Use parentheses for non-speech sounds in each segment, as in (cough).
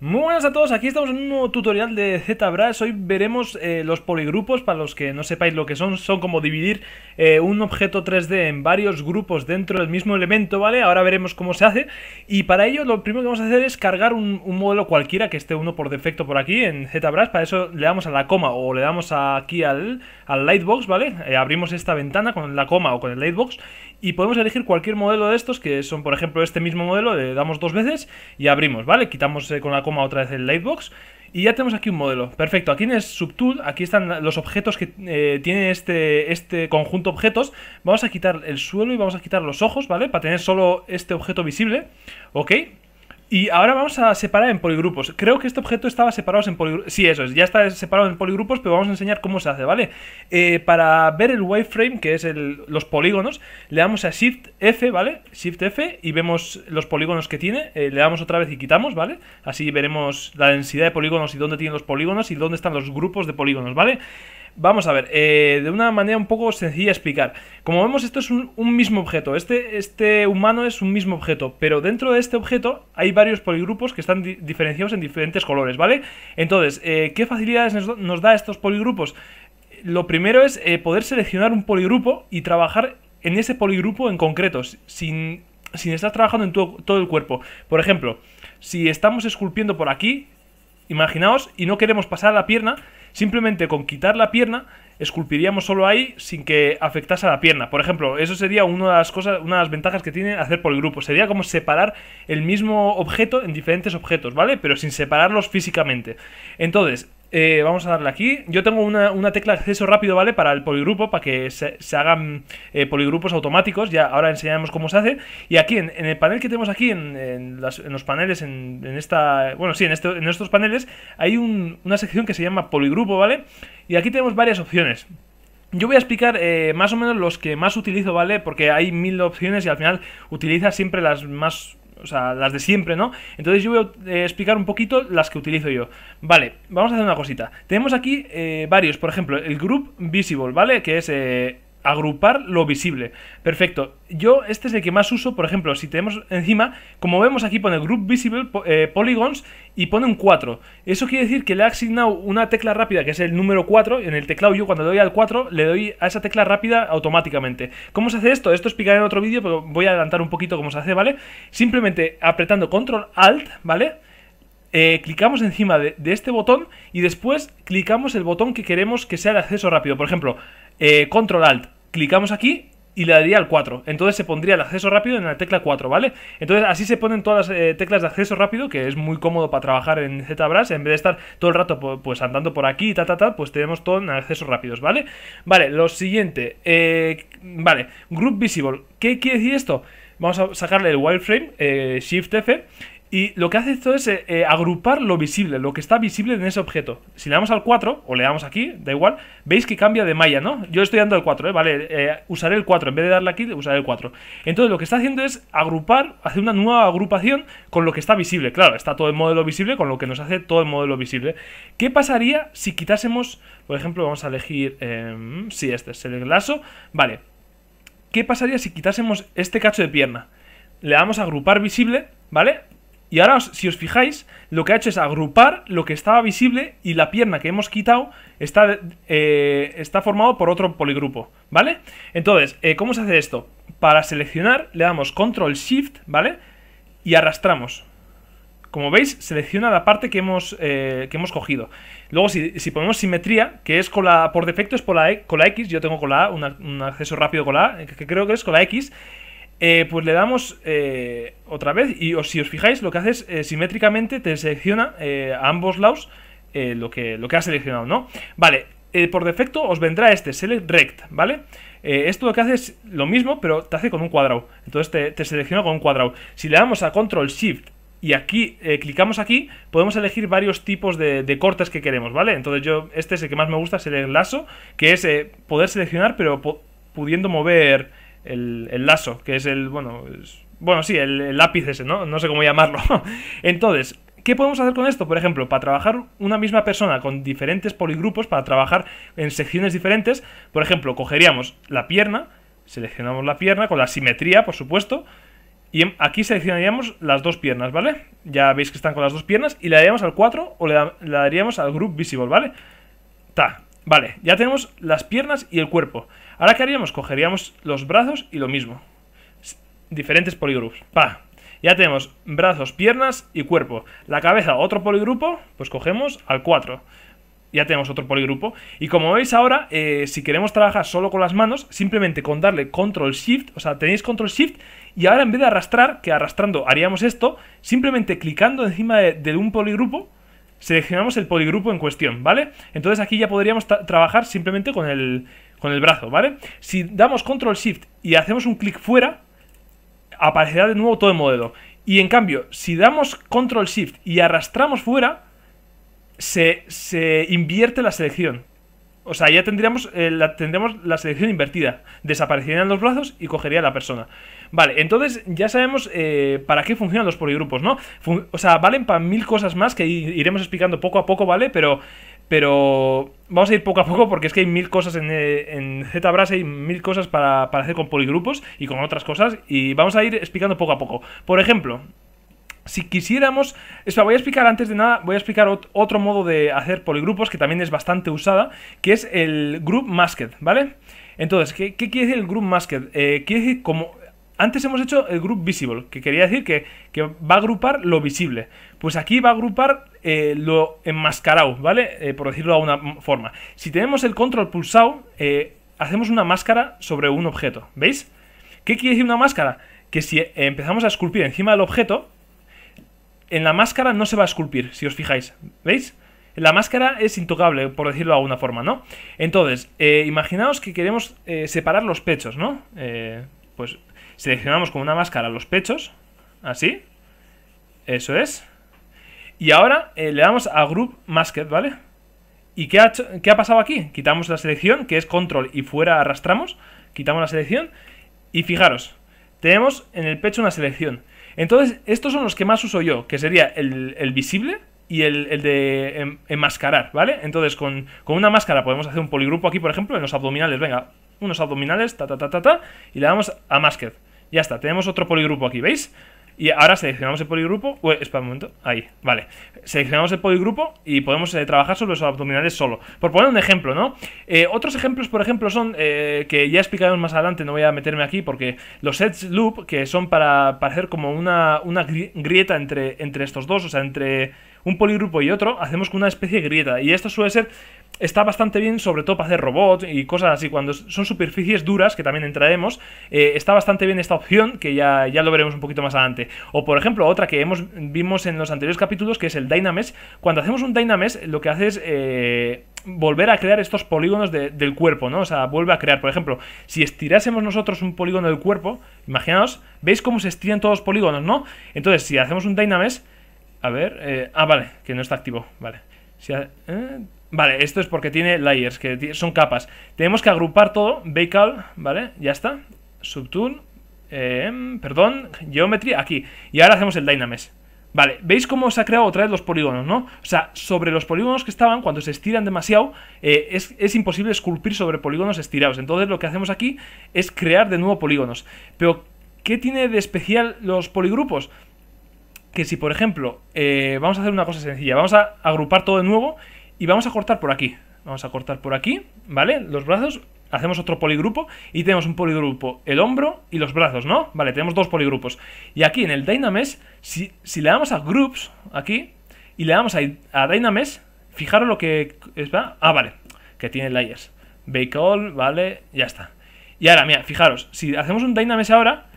Muy buenas a todos, aquí estamos en un nuevo tutorial de ZBrush Hoy veremos eh, los poligrupos, para los que no sepáis lo que son Son como dividir eh, un objeto 3D en varios grupos dentro del mismo elemento, ¿vale? Ahora veremos cómo se hace Y para ello lo primero que vamos a hacer es cargar un, modelo cualquiera Que esté uno por defecto por aquí en ZBrush Para eso le damos a la coma o le damos aquí al, al Lightbox, ¿vale? Eh, abrimos esta ventana con la coma o con el Lightbox y podemos elegir cualquier modelo de estos, que son por ejemplo este mismo modelo, le damos dos veces y abrimos, ¿vale? Quitamos eh, con la coma otra vez el lightbox y ya tenemos aquí un modelo. Perfecto, aquí en el subtool, aquí están los objetos que eh, tiene este, este conjunto de objetos. Vamos a quitar el suelo y vamos a quitar los ojos, ¿vale? Para tener solo este objeto visible, ¿ok? Y ahora vamos a separar en poligrupos. Creo que este objeto estaba separado en poligrupos. Sí, eso es, ya está separado en poligrupos, pero vamos a enseñar cómo se hace, ¿vale? Eh, para ver el wireframe, que es los polígonos, le damos a Shift F, ¿vale? Shift F y vemos los polígonos que tiene. Eh, le damos otra vez y quitamos, ¿vale? Así veremos la densidad de polígonos y dónde tienen los polígonos y dónde están los grupos de polígonos, ¿vale? Vamos a ver, eh, de una manera un poco sencilla explicar. Como vemos, esto es un, mismo objeto. Este, este humano es un mismo objeto, pero dentro de este objeto hay varios poligrupos que están diferenciados en diferentes colores, ¿vale? Entonces, eh, ¿qué facilidades nos, da estos poligrupos? Lo primero es eh, poder seleccionar un poligrupo y trabajar en ese poligrupo en concreto, sin, sin estar trabajando en todo el cuerpo. Por ejemplo, si estamos esculpiendo por aquí, imaginaos, y no queremos pasar la pierna, Simplemente con quitar la pierna esculpiríamos solo ahí sin que afectase a la pierna. Por ejemplo, eso sería una de las cosas, una ventajas que tiene hacer por el grupo. Sería como separar el mismo objeto en diferentes objetos, ¿vale? Pero sin separarlos físicamente. Entonces, eh, vamos a darle aquí. Yo tengo una, tecla de acceso rápido, ¿vale? Para el poligrupo, para que se, hagan eh, poligrupos automáticos. Ya ahora enseñaremos cómo se hace. Y aquí, en, el panel que tenemos aquí, en, los paneles, en, esta. Bueno, sí, en, este, en estos paneles, hay una sección que se llama poligrupo, ¿vale? Y aquí tenemos varias opciones. Yo voy a explicar eh, más o menos los que más utilizo, ¿vale? Porque hay mil opciones y al final utiliza siempre las más o sea, las de siempre, ¿no? Entonces yo voy a eh, explicar un poquito las que utilizo yo. Vale, vamos a hacer una cosita. Tenemos aquí eh, varios, por ejemplo, el group visible, ¿vale? Que es eh, agrupar lo visible. Perfecto. Yo este es el que más uso, por ejemplo, si tenemos encima, como vemos aquí pone Group Visible eh, Polygons y pone un 4. Eso quiere decir que le ha asignado una tecla rápida que es el número 4. En el teclado yo cuando doy al 4 le doy a esa tecla rápida automáticamente. ¿Cómo se hace esto? Esto explicaré en otro vídeo, pero voy a adelantar un poquito cómo se hace, ¿vale? Simplemente apretando Control Alt, ¿vale? Eh, clicamos encima de, este botón y después clicamos el botón que queremos que sea de acceso rápido. Por ejemplo, eh, Control Alt clicamos aquí y le daría al 4. Entonces se pondría el acceso rápido en la tecla 4, ¿vale? Entonces así se ponen todas las eh, teclas de acceso rápido, que es muy cómodo para trabajar en ZBrush. En vez de estar todo el rato pues andando por aquí y ta, ta, ta, pues tenemos todo en accesos rápidos, ¿vale? Vale, lo siguiente. Eh, vale, Group Visible. ¿Qué quiere decir esto? Vamos a sacarle el wireframe, eh, Shift F, y lo que hace esto es eh, eh, agrupar lo visible, lo que está visible en ese objeto. Si le damos al 4, o le damos aquí, da igual, veis que cambia de malla, ¿no? Yo estoy dando el 4, ¿eh? Vale, eh, usaré el 4, en vez de darle aquí, usaré el 4. Entonces lo que está haciendo es agrupar, hacer una nueva agrupación con lo que está visible. Claro, está todo el modelo visible con lo que nos hace todo el modelo visible. ¿Qué pasaría si quitásemos, por ejemplo, vamos a elegir, si em, sí, este es el lazo, vale. ¿Qué pasaría si quitásemos este cacho de pierna? Le damos a agrupar visible, ¿vale? Y ahora, si os fijáis, lo que ha hecho es agrupar lo que estaba visible y la pierna que hemos quitado está, eh, está formado por otro poligrupo, ¿vale? Entonces, eh, ¿cómo se hace esto? Para seleccionar le damos Control Shift, ¿vale? Y arrastramos. Como veis, selecciona la parte que hemos, eh, que hemos cogido. Luego, si, ponemos simetría, que es con la, por defecto es e, con la, la X, yo tengo con la A, un, un acceso rápido con la A, que creo que es con la X, eh, pues le damos eh, otra vez y si os fijáis lo que hace es eh, simétricamente te selecciona a ambos lados lo, que, lo que seleccionado, ¿no? Vale, por defecto os vendrá este, Select Rect, ¿vale? esto lo que hace es lo mismo pero te hace con un cuadrado, entonces te, selecciona con un cuadrado. Si le damos a Control Shift y aquí clicamos aquí, podemos elegir varios tipos de, cortes que queremos, ¿vale? Entonces yo, este es el que más me gusta, es el lazo, que es poder seleccionar pero pudiendo mover el, lazo, que es el, bueno, bueno, sí, el, lápiz ese, ¿no? No sé cómo llamarlo. (laughs) Entonces, ¿qué podemos hacer con esto? Por ejemplo, para trabajar una misma persona con diferentes poligrupos, para trabajar en secciones diferentes, por ejemplo, cogeríamos la pierna, seleccionamos la pierna con la simetría, por supuesto, y em, aquí seleccionaríamos las dos piernas, ¿vale? Ya veis que están con las dos piernas y le daríamos al 4 o le, le daríamos al group visible, ¿vale? Ta, Vale, ya tenemos las piernas y el cuerpo. Ahora, ¿qué haríamos? Cogeríamos los brazos y lo mismo. Diferentes poligrupos, Pa. Ya tenemos brazos, piernas y cuerpo. La cabeza, otro poligrupo, pues cogemos al 4 ya tenemos otro poligrupo. Y como veis ahora, eh, si queremos trabajar solo con las manos, simplemente con darle control shift, o sea, tenéis control shift, y ahora en vez de arrastrar, que arrastrando haríamos esto, simplemente clicando encima de, de un poligrupo, seleccionamos el poligrupo en cuestión, ¿vale? Entonces aquí ya podríamos trabajar simplemente con el, con el brazo, ¿vale? Si damos control shift y hacemos un clic fuera, aparecerá de nuevo todo el modelo. Y en cambio, si damos control shift y arrastramos fuera, se, se invierte la selección. O sea, ya tendríamos, eh, la, la selección invertida. Desaparecerían los brazos y cogería a la persona. Vale, entonces ya sabemos eh, para qué funcionan los poligrupos, ¿no? o sea, valen para mil cosas más que iremos explicando poco a poco, ¿vale? Pero, pero vamos a ir poco a poco porque es que hay mil cosas en, eh, en ZBrush, hay mil cosas para, para hacer con poligrupos y con otras cosas. Y vamos a ir explicando poco a poco. Por ejemplo, si quisiéramos, espera, voy a explicar antes de nada, voy a explicar otro modo de hacer poligrupos que también es bastante usada, que es el group masked, ¿vale? Entonces, ¿qué, quiere decir el group masked? Eh, quiere decir como... Antes hemos hecho el group visible, que quería decir que, va a agrupar lo visible. Pues aquí va a agrupar eh, lo enmascarado, ¿vale? Eh, por decirlo de alguna forma. Si tenemos el control pulsado, hacemos una máscara sobre un objeto, ¿veis? ¿Qué quiere decir una máscara? Que si empezamos a esculpir encima del objeto, en la máscara no se va a esculpir, si os fijáis. ¿Veis? La máscara es intocable, por decirlo de alguna forma, ¿no? Entonces, eh, imaginaos que queremos eh, separar los pechos, ¿no? Eh, pues seleccionamos con una máscara los pechos, así. Eso es. Y ahora le damos a Group Masked, ¿vale? ¿Y qué ha pasado aquí? Quitamos la selección, que es control y fuera arrastramos. Quitamos la selección. Y fijaros, tenemos en el pecho una selección. Entonces, estos son los que más uso yo, que sería el, visible y el, el, de em, enmascarar, ¿vale? Entonces, con, una máscara podemos hacer un poligrupo aquí, por ejemplo, en los abdominales. Venga, unos abdominales, ta, ta, ta, ta, ta, y le damos a Masked. Ya está, tenemos otro poligrupo aquí, ¿veis? Y ahora seleccionamos el poligrupo. Uy, espera un momento. Ahí, vale. Seleccionamos el poligrupo y podemos eh, trabajar sobre los abdominales solo. Por poner un ejemplo, ¿no? Eh, otros ejemplos, por ejemplo, son eh, que ya explicaremos más adelante, no voy a meterme aquí, porque los sets loop, que son para, hacer como una, grieta entre, entre estos dos, o sea, entre un poligrupo y otro, hacemos una especie de grieta. Y esto suele ser está bastante bien, sobre todo para hacer robots y cosas así, cuando son superficies duras, que también entraremos, eh, está bastante bien esta opción, que ya, ya lo veremos un poquito más adelante. O por ejemplo, otra que hemos, vimos en los anteriores capítulos, que es el Dynamesh. Cuando hacemos un Dynamesh, lo que hace es... Eh, volver a crear estos polígonos del cuerpo, ¿no? O sea, vuelve a crear, por ejemplo, si estirásemos nosotros un polígono del cuerpo, imaginaos, ¿veis cómo se estiran todos los polígonos, no? Entonces, si hacemos un Dynamesh, a ver, eh, ah, vale, que no está activo, vale. Si, Vale, esto es porque tiene layers, que son capas. Tenemos que agrupar todo, Bakeal, ¿vale? Ya está. Subtune, em, perdón, geometría, aquí. Y ahora hacemos el Dynamesh. Vale, ¿veis cómo se ha creado otra vez los polígonos, no? O sea, sobre los polígonos que estaban, cuando se estiran demasiado, eh, es, imposible esculpir sobre polígonos estirados. Entonces lo que hacemos aquí es crear de nuevo polígonos. Pero, ¿qué tiene de especial los poligrupos? Que si, por ejemplo, eh, vamos a hacer una cosa sencilla, vamos a agrupar todo de nuevo y vamos a cortar por aquí. Vamos a cortar por aquí, ¿vale? Los brazos. Hacemos otro poligrupo y tenemos un poligrupo el hombro y los brazos, ¿no? Vale, tenemos dos poligrupos. Y aquí en el Dynamesh, si, si le damos a Groups, aquí, y le damos a, a Dynamesh, fijaros lo que es, Ah, vale, que tiene layers. Bake all, ¿vale? Ya está. Y ahora, mira, fijaros, si hacemos un Dynamesh ahora,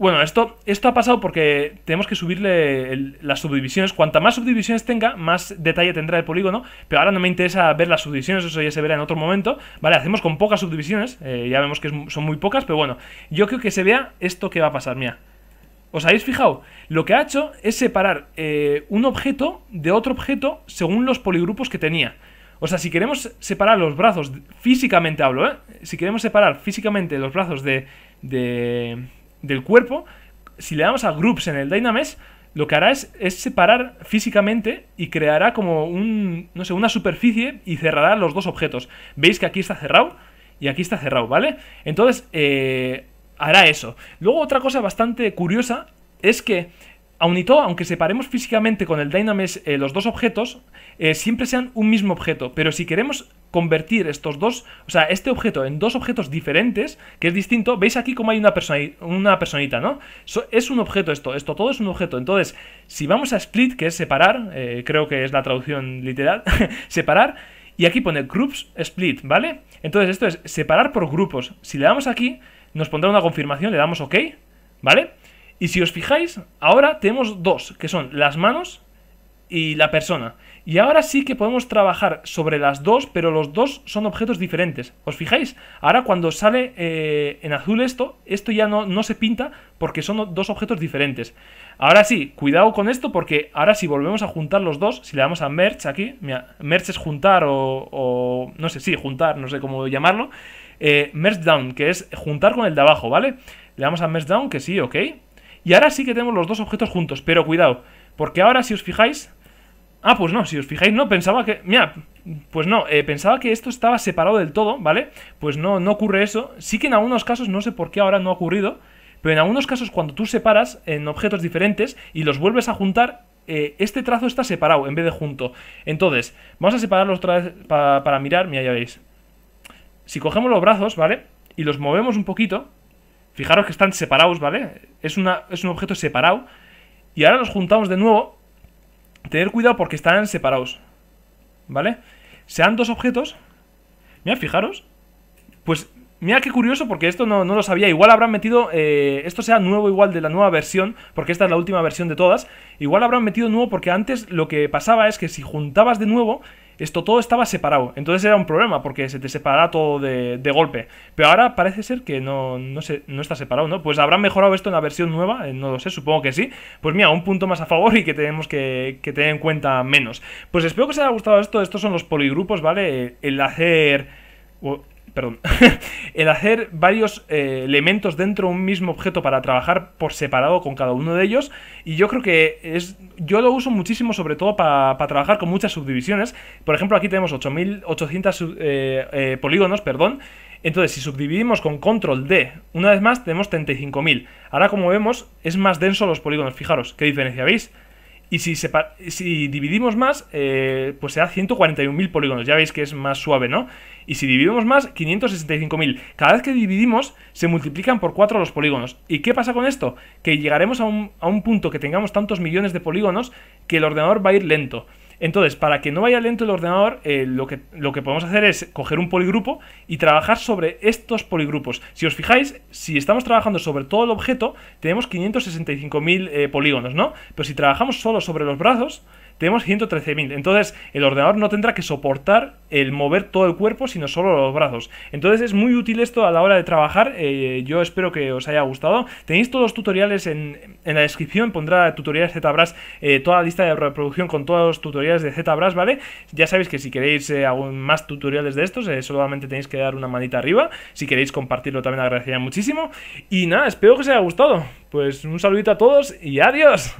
bueno, esto, esto ha pasado porque tenemos que subirle las subdivisiones. Cuanta más subdivisiones tenga, más detalle tendrá el polígono. Pero ahora no me interesa ver las subdivisiones, eso ya se verá en otro momento. Vale, hacemos con pocas subdivisiones. Eh, ya vemos que son muy pocas, pero bueno. Yo creo que se vea esto que va a pasar, mía. ¿Os habéis fijado? Lo que ha hecho es separar eh, un objeto de otro objeto según los poligrupos que tenía. O sea, si queremos separar los brazos, físicamente hablo, ¿eh? Si queremos separar físicamente los brazos de, de del cuerpo, si le damos a Groups en el Dynamesh, lo que hará es, separar físicamente y creará como un, no sé, una superficie y cerrará los dos objetos. Veis que aquí está cerrado y aquí está cerrado, ¿vale? Entonces, eh, hará eso. Luego otra cosa bastante curiosa es que aun y todo, aunque separemos físicamente con el Dynamesh eh, los dos objetos, eh, siempre sean un mismo objeto. Pero si queremos convertir estos dos, o sea, este objeto en dos objetos diferentes, que es distinto. ¿Veis aquí cómo hay una, una personita, no? es un objeto esto, esto todo es un objeto. Entonces, si vamos a split, que es separar, eh, creo que es la traducción literal, (laughs) separar, y aquí pone groups split, ¿vale? Entonces, esto es separar por grupos. Si le damos aquí, nos pondrá una confirmación, le damos OK, ¿vale? Y si os fijáis, ahora tenemos dos, que son las manos y la persona. Y ahora sí que podemos trabajar sobre las dos, pero los dos son objetos diferentes. ¿Os fijáis? Ahora cuando sale eh, en azul esto, esto ya no, no se pinta porque son dos objetos diferentes. Ahora sí, cuidado con esto porque ahora si volvemos a juntar los dos, si le damos a merge aquí, mira, merge es juntar o, no sé, sí, juntar, no sé cómo llamarlo. Eh, merge down, que es juntar con el de abajo, ¿vale? Le damos a merge down, que sí, ok. Y ahora sí que tenemos los dos objetos juntos, pero cuidado, porque ahora si os fijáis, Ah, pues no, si os fijáis, no, pensaba que... Mira, pues no, eh, pensaba que esto estaba separado del todo, ¿vale? Pues no, no ocurre eso. Sí que en algunos casos, no sé por qué ahora no ha ocurrido, pero en algunos casos cuando tú separas en objetos diferentes y los vuelves a juntar, eh, este trazo está separado en vez de junto. Entonces, vamos a separarlos otra vez para, mirar, mira, ya veis. Si cogemos los brazos, ¿vale? Y los movemos un poquito, fijaros que están separados, ¿vale? Es, es un objeto separado. Y ahora los juntamos de nuevo Tener cuidado porque están separados. ¿Vale? Sean dos objetos. Mira, fijaros. Pues Mira qué curioso, porque esto no, lo sabía. Igual habrán metido. Eh, esto sea nuevo, igual de la nueva versión, porque esta es la última versión de todas. Igual habrán metido nuevo, porque antes lo que pasaba es que si juntabas de nuevo, esto todo estaba separado. Entonces era un problema porque se te separaba todo de, golpe. Pero ahora parece ser que no, no está separado, ¿no? Pues habrán mejorado esto en la versión nueva, eh, no lo sé, supongo que sí. Pues mira, un punto más a favor y que tenemos que, tener en cuenta menos. Pues espero que os haya gustado esto. Estos son los poligrupos, ¿vale? El hacer perdón, (laughs) el hacer varios eh, elementos dentro de un mismo objeto para trabajar por separado con cada uno de ellos. Y yo creo que es. Yo lo uso muchísimo, sobre todo para trabajar con muchas subdivisiones. Por ejemplo, aquí tenemos 8800 eh, eh, polígonos, perdón. Entonces, si subdividimos con control D, una vez más tenemos 35.000. Ahora, como vemos, es más denso los polígonos. Fijaros, ¿qué diferencia veis? Y si, dividimos más, eh, pues será 141.000 polígonos. Ya veis que es más suave, ¿no? Y si dividimos más, 565.000. Cada vez que dividimos, se multiplican por 4 los polígonos. ¿Y qué pasa con esto? Que llegaremos a un punto que tengamos tantos millones de polígonos que el ordenador va a ir lento. Entonces, para que no vaya lento el ordenador, eh, lo, que, lo que podemos hacer es coger un poligrupo y trabajar sobre estos poligrupos. Si os fijáis, si estamos trabajando sobre todo el objeto, tenemos 565.000 eh, polígonos, ¿no? Pero si trabajamos solo sobre los brazos, tenemos 113.000. Entonces, el ordenador no tendrá que soportar el mover todo el cuerpo, sino solo los brazos. Entonces, es muy útil esto a la hora de trabajar. Eh, yo espero que os haya gustado. Tenéis todos los tutoriales en, la descripción. Pondrá tutoriales ZBrush, eh, toda la lista de reproducción con todos los tutoriales de ZBrush, ¿vale? Ya sabéis que si queréis eh, más tutoriales de estos, solamente tenéis que dar una manita arriba. Si queréis compartirlo, también agradecería muchísimo. Y nada, espero que os haya gustado. Pues un saludito a todos y adiós.